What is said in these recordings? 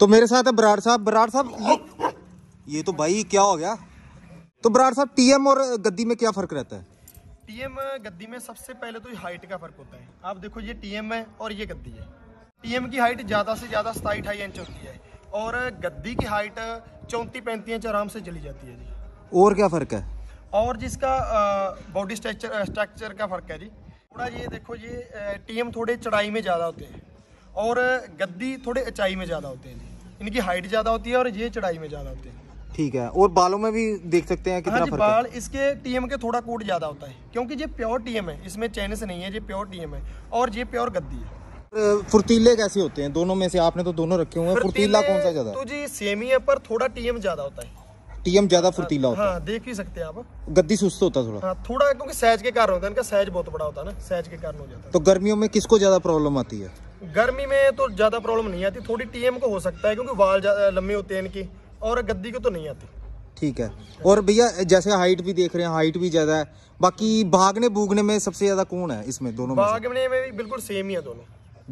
तो मेरे साथ है बराड़ साहब बराड़ साहब ये ये तो भाई क्या हो गया तो बराड़ साहब टीएम और गद्दी में क्या फर्क रहता है टीएम गद्दी में सबसे पहले तो हाइट का फर्क होता है आप देखो ये टीएम है और ये गद्दी है टीएम की हाइट ज्यादा से ज्यादा सताई अठाई इंच होती है और गद्दी की हाइट चौंती पैंती इंच आराम से चली जाती है जी और क्या फर्क है और जिसका बॉडी स्ट्रक्चर स्ट्रक्चर का फर्क है जी थोड़ा ये देखो ये टीएम थोड़े चढ़ाई में ज्यादा होते हैं और गद्दी थोड़े ऊंचाई में ज़्यादा होते हैं इनकी हाइट ज़्यादा होती है और ये चढ़ाई में ज़्यादा होते हैं ठीक है और बालों में भी देख सकते हैं कितना हाँ फर्क बाल है? इसके टीएम के थोड़ा कोट ज़्यादा होता है क्योंकि ये प्योर टीएम है इसमें चैनस नहीं है ये प्योर टीएम है और ये प्योर गद्दी है फुर्तीले कैसे होते हैं दोनों में से आपने तो दोनों रखे हुए हैं फुर्तीला कौन सा ज्यादा तो जी सेम ही है पर थोड़ा टीएम ज्यादा होता है टीएम ज्यादा फुर्तीला होता है हाँ, देख ही सकते हैं आप गद्दी सुस्त होता थोड़ा हाँ, थोड़ा क्योंकि सहज के कारण होता है इनका सहज बहुत बड़ा होता है ना सहज के कारण हो जाता है तो गर्मियों में किसको ज्यादा प्रॉब्लम आती है गर्मी में तो ज्यादा प्रॉब्लम नहीं आती थोड़ी टीएम को हो सकता है क्योंकि वाल लंबे होते हैं इनकी और गद्दी को तो नहीं आती ठीक है और भैया जैसे हाइट भी देख रहे हैं हाइट भी ज्यादा है बाकी भागने भूगने में सबसे ज्यादा कौन है इसमें दोनों भागने में भी बिल्कुल सेम ही है दोनों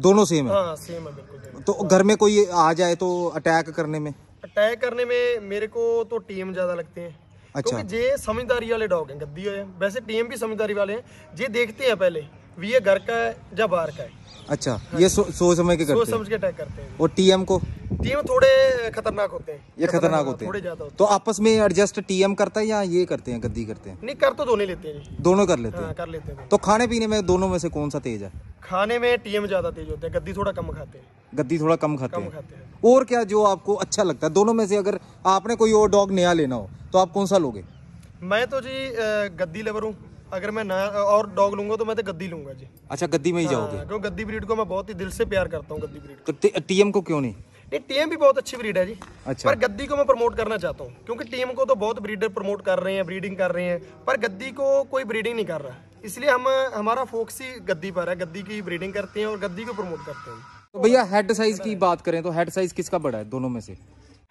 दोनों सेम है हाँ, सेम है बिल्कुल तो घर में कोई आ जाए तो अटैक करने में अटैक करने में मेरे को तो टीएम ज्यादा लगते हैं अच्छा क्योंकि समझदारी वाले डॉग हैं गद्दी है वैसे टीएम भी समझदारी वाले हैं जे देखते हैं पहले भी ये घर का है या बाहर का है अच्छा हाँ। ये सो, सो समझ के करते समझ के अटैक करते हैं और टीएम को टीएम थोड़े खतरनाक होते हैं ये खतरनाक होते हैं थोड़े ज्यादा तो आपस में एडजस्ट टीएम करता है या ये करते हैं गद्दी करते हैं नहीं कर तो दोनों लेते हैं दोनों कर लेते हैं हाँ, कर लेते हैं तो खाने पीने में दोनों में से कौन सा तेज है खाने में टीएम ज्यादा तेज होते हैं गद्दी थोड़ा कम खाते हैं गद्दी थोड़ा कम खाते, कम हैं। खाते हैं और क्या जो आपको अच्छा लगता है दोनों में से अगर आपने कोई और डॉग नया लेना हो तो आप कौन सा लोगे मैं तो जी गद्दी लेवर हूँ अगर मैं नया और डॉग लूंगा तो मैं तो गद्दी लूंगा जी अच्छा गद्दी में ही हाँ, जाओगे क्यों गद्दी ब्रीड को मैं बहुत ही दिल से प्यार करता हूँ गद्दी ब्रीड को तो टीएम को क्यों नहीं टीएम भी बहुत अच्छी ब्रीड है जी अच्छा पर गद्दी को मैं प्रमोट करना चाहता हूँ क्योंकि टीएम को तो बहुत ब्रीडर प्रमोट कर रहे हैं ब्रीडिंग कर रहे हैं पर गद्दी को कोई ब्रीडिंग नहीं कर रहा इसलिए हम हमारा फोकस ही गद्दी पर है गद्दी की ब्रीडिंग करते हैं और गद्दी को प्रमोट करते हैं तो भैया हेड साइज की बात करें तो हेड साइज किसका बड़ा है दोनों में से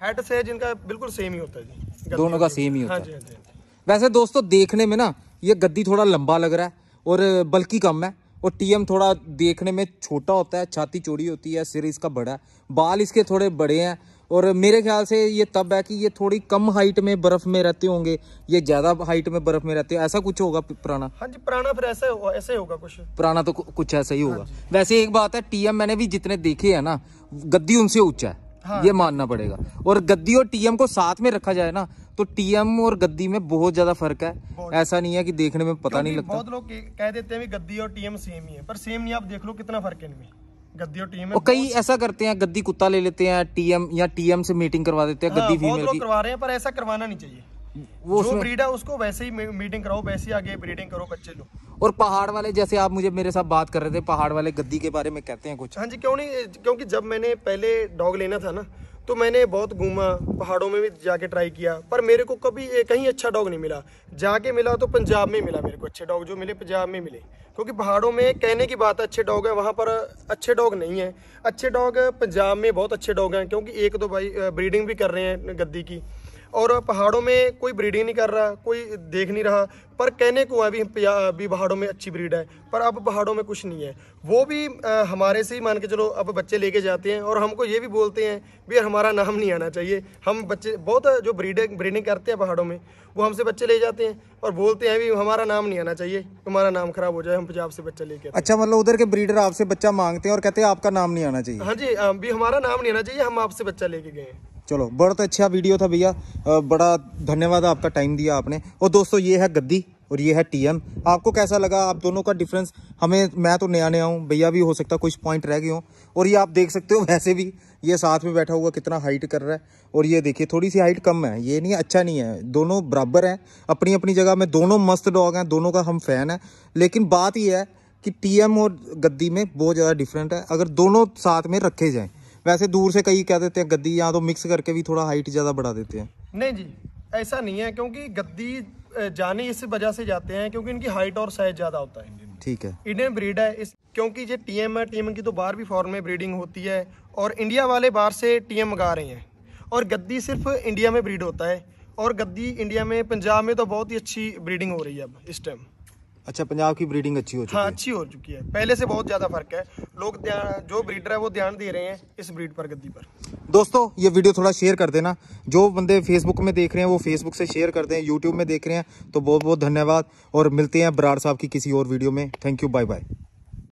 हेड साइज इनका बिल्कुल सेम ही होता है जी दोनों का सेम ही होता हाँ है हाँ हाँ वैसे दोस्तों देखने में ना ये गद्दी थोड़ा लंबा लग रहा है और बल्कि कम है और टीएम थोड़ा देखने में छोटा होता है छाती चौड़ी होती है सिर इसका बड़ा है बाल इसके थोड़े बड़े हैं और मेरे ख्याल से ये तब है कि ये थोड़ी कम हाइट में बर्फ में रहते होंगे ये ज्यादा हाइट में बर्फ में रहते हो ऐसा कुछ होगा पुराना हाँ जी पुराना फिर ऐसा हो, ऐसे होगा कुछ पुराना तो कुछ ऐसा ही हाँ होगा हाँ वैसे एक बात है टीएम मैंने भी जितने देखे है ना गद्दी उनसे ऊंचा है हाँ। ये मानना पड़ेगा और गद्दी और टीएम को साथ में रखा जाए ना तो टीएम और गद्दी में बहुत ज्यादा फर्क है ऐसा नहीं है कि देखने में पता नहीं लगता बहुत लोग कह देते हैं गद्दी और टीएम सेम ही है पर सेम नहीं आप देख लो कितना फर्क है इनमें गद्दी और टीएम कई ऐसा करते हैं गद्दी कुत्ता ले लेते हैं टीएम या टीएम से मीटिंग करवा देते हैं हाँ, गद्दी फीमेल की करवा रहे हैं पर ऐसा करवाना नहीं चाहिए वो जो ब्रीड है उसको वैसे ही मीटिंग कराओ वैसे ही आगे ब्रीडिंग करो बच्चे लो और पहाड़ वाले जैसे आप मुझे मेरे साथ बात कर रहे थे पहाड़ वाले गद्दी के बारे में कहते हैं कुछ हाँ जी क्यों नहीं क्योंकि जब मैंने पहले डॉग लेना था ना तो मैंने बहुत घूमा पहाड़ों में भी जाके ट्राई किया पर मेरे को कभी कहीं अच्छा डॉग नहीं मिला जाके मिला तो पंजाब में मिला मेरे को अच्छे डॉग जो मिले पंजाब में मिले क्योंकि पहाड़ों में कहने की बात है अच्छे डॉग हैं वहाँ पर अच्छे डॉग नहीं हैं अच्छे डॉग पंजाब में बहुत अच्छे डॉग हैं क्योंकि एक तो भाई ब्रीडिंग भी कर रहे हैं गद्दी की और पहाड़ों में कोई ब्रीडिंग नहीं कर रहा कोई देख नहीं रहा पर कहने को अभी अभी पहाड़ों में अच्छी ब्रीड है पर अब पहाड़ों में कुछ नहीं है वो भी आ, हमारे से ही मान के चलो अब बच्चे लेके जाते हैं और हमको ये भी बोलते हैं भी हमारा नाम नहीं आना चाहिए हम बच्चे बहुत जो ब्रीडिंग ब्रीडिंग करते हैं पहाड़ों में वो हमसे बच्चे ले जाते हैं और बोलते हैं भी हमारा नाम नहीं आना चाहिए हमारा नाम खराब हो जाए हम पंजाब से बच्चा लेके अच्छा मतलब उधर के ब्रीडर आपसे बच्चा मांगते हैं और कहते हैं आपका नाम नहीं आना चाहिए हाँ जी भी हमारा नाम नहीं आना चाहिए हम आपसे बच्चा लेके गए हैं चलो बहुत तो अच्छा वीडियो था भैया बड़ा धन्यवाद आपका टाइम दिया आपने और दोस्तों ये है गद्दी और ये है टीएम आपको कैसा लगा आप दोनों का डिफरेंस हमें मैं तो नया नया हूँ भैया भी हो सकता है कुछ पॉइंट रह गए हों और ये आप देख सकते हो वैसे भी ये साथ में बैठा हुआ कितना हाइट कर रहा है और ये देखिए थोड़ी सी हाइट कम है ये नहीं अच्छा नहीं है दोनों बराबर हैं अपनी अपनी जगह में दोनों मस्त डॉग हैं दोनों का हम फ़ैन हैं लेकिन बात यह है कि टी और गद्दी में बहुत ज़्यादा डिफरेंट है अगर दोनों साथ में रखे जाएँ वैसे दूर से कई कह देते हैं गद्दी या तो मिक्स करके भी थोड़ा हाइट ज़्यादा बढ़ा देते हैं नहीं जी ऐसा नहीं है क्योंकि गद्दी जाने इस वजह से जाते हैं क्योंकि इनकी हाइट और साइज ज़्यादा होता है ठीक है इंडियन ब्रीड है इस क्योंकि ये टीएम है टीएम की तो बाहर भी फॉरन में ब्रीडिंग होती है और इंडिया वाले बाहर से टीएम मंगा रहे हैं और गद्दी सिर्फ इंडिया में ब्रीड होता है और गद्दी इंडिया में पंजाब में तो बहुत ही अच्छी ब्रीडिंग हो रही है अब इस टाइम अच्छा पंजाब की ब्रीडिंग अच्छी हो चुकी हाँ अच्छी हो चुकी है पहले से बहुत ज्यादा फर्क है लोग जो ब्रीडर है वो ध्यान दे रहे हैं इस ब्रीड पर गद्दी पर दोस्तों ये वीडियो थोड़ा शेयर कर देना जो बंदे फेसबुक में देख रहे हैं वो फेसबुक से शेयर कर हैं यूट्यूब में देख रहे हैं तो बहुत बहुत धन्यवाद और मिलते हैं बराड़ साहब की किसी और वीडियो में थैंक यू बाय बाय